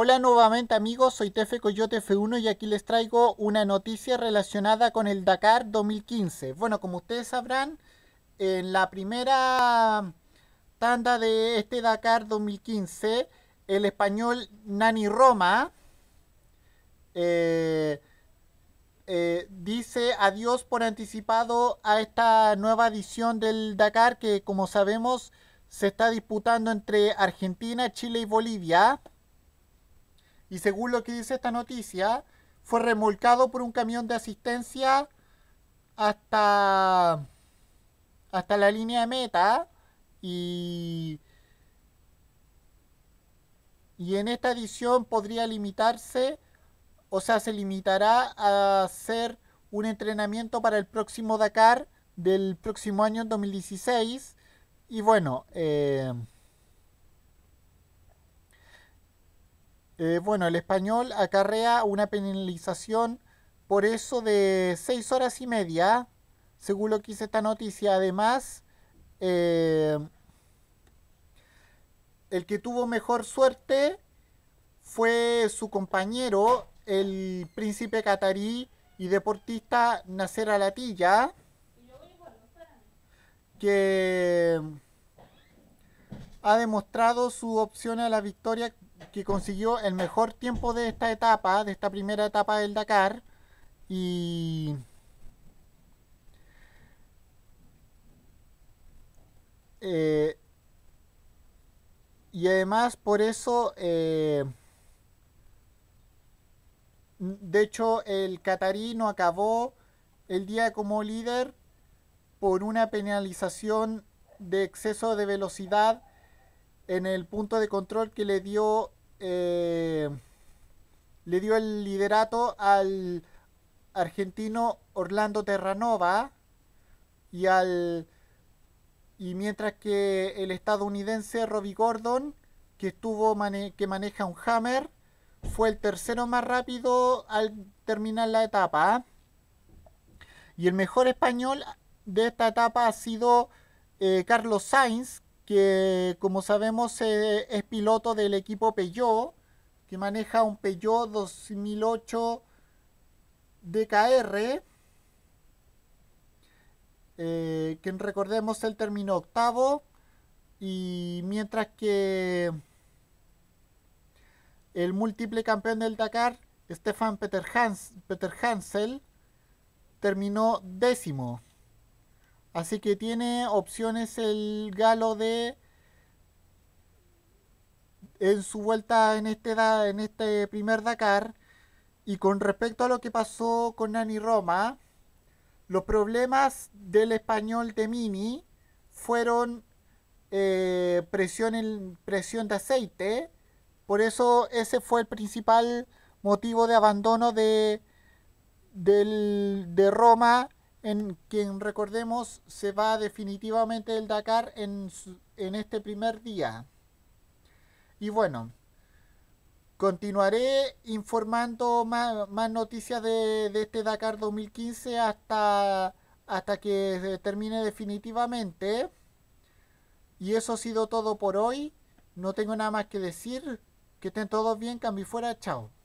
Hola nuevamente amigos, soy Tefe Coyote F1 y aquí les traigo una noticia relacionada con el Dakar 2015. Bueno, como ustedes sabrán, en la primera tanda de este Dakar 2015, el español Nani Roma eh, eh, dice adiós por anticipado a esta nueva edición del Dakar que como sabemos se está disputando entre Argentina, Chile y Bolivia. Y según lo que dice esta noticia, fue remolcado por un camión de asistencia hasta, hasta la línea de meta y, y en esta edición podría limitarse, o sea, se limitará a hacer un entrenamiento para el próximo Dakar del próximo año 2016 y bueno, eh, Eh, bueno, el español acarrea una penalización por eso de seis horas y media, según lo que dice esta noticia. Además, eh, el que tuvo mejor suerte fue su compañero, el príncipe catarí y deportista Nacer Alatilla, que ha demostrado su opción a la victoria que consiguió el mejor tiempo de esta etapa, de esta primera etapa del Dakar. Y eh, además por eso, eh, de hecho, el catarino acabó el día como líder por una penalización de exceso de velocidad en el punto de control que le dio eh, le dio el liderato al argentino Orlando Terranova y al y mientras que el estadounidense Robbie Gordon que estuvo que maneja un Hammer fue el tercero más rápido al terminar la etapa ¿ah? y el mejor español de esta etapa ha sido eh, Carlos Sainz que como sabemos eh, es piloto del equipo Peugeot, que maneja un Peugeot 2008 DKR, eh, que recordemos el terminó octavo, y mientras que el múltiple campeón del Dakar, Stefan Peter, Hans, Peter Hansel, terminó décimo. Así que tiene opciones el galo de en su vuelta en este, en este primer Dakar. Y con respecto a lo que pasó con Nani Roma, los problemas del español de Mini fueron eh, presión, en, presión de aceite. Por eso ese fue el principal motivo de abandono de, de Roma en quien recordemos se va definitivamente el Dakar en, este primer día. Y bueno, continuaré informando más, noticias de, este Dakar 2015 hasta, hasta que termine definitivamente. Y eso ha sido todo por hoy. No tengo nada más que decir. Que estén todos bien, cambio fuera, chao.